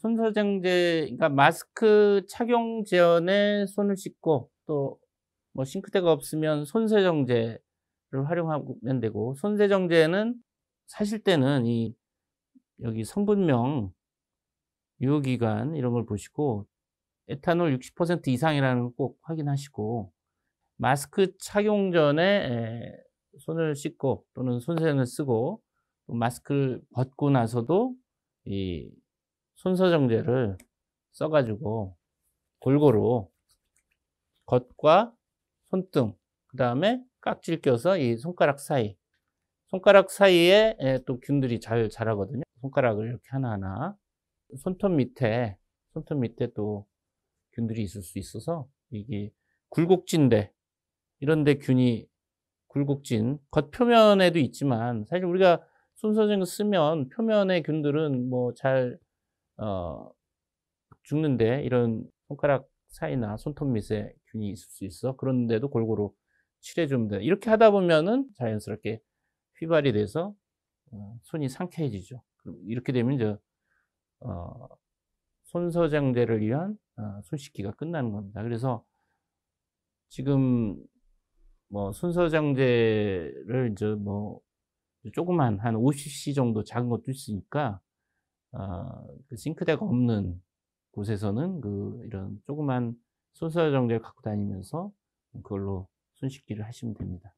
손사정제, 그러니까 마스크 착용 제한에 손을 씻고 또 뭐 싱크대가 없으면 손세정제를 활용하면 되고 손세정제는 사실 때는 이 여기 성분명 유효기간 이런 걸 보시고 에탄올 60% 이상이라는 걸꼭 확인하시고 마스크 착용 전에 손을 씻고 또는 손세정을 쓰고 또 마스크를 벗고 나서도 이 순서정제를 써가지고 골고루 겉과 손등 그 다음에 깍질 껴서 이 손가락 사이 손가락 사이에 예, 또 균들이 잘 자라거든요 손가락을 이렇게 하나하나 손톱 밑에 손톱 밑에 또 균들이 있을 수 있어서 이게 굴곡진데 이런데 균이 굴곡진 겉 표면에도 있지만 사실 우리가 순서정 제 쓰면 표면의 균들은 뭐잘 어, 죽는데 이런 손가락 사이나 손톱 밑에 균이 있을 수 있어. 그런데도 골고루 칠해주면 돼. 이렇게 하다 보면은 자연스럽게 휘발이 돼서 어, 손이 상쾌해지죠. 이렇게 되면 저, 어, 손서장제를 위한 어, 손 씻기가 끝나는 겁니다. 그래서 지금 뭐 손서장제를 이제 뭐 조그만 한 50cc 정도 작은 것도 있으니까 어, 그 싱크대가 없는 곳에서는 그 이런 조그만 소설 정제를 갖고 다니면서 그걸로 손 씻기를 하시면 됩니다.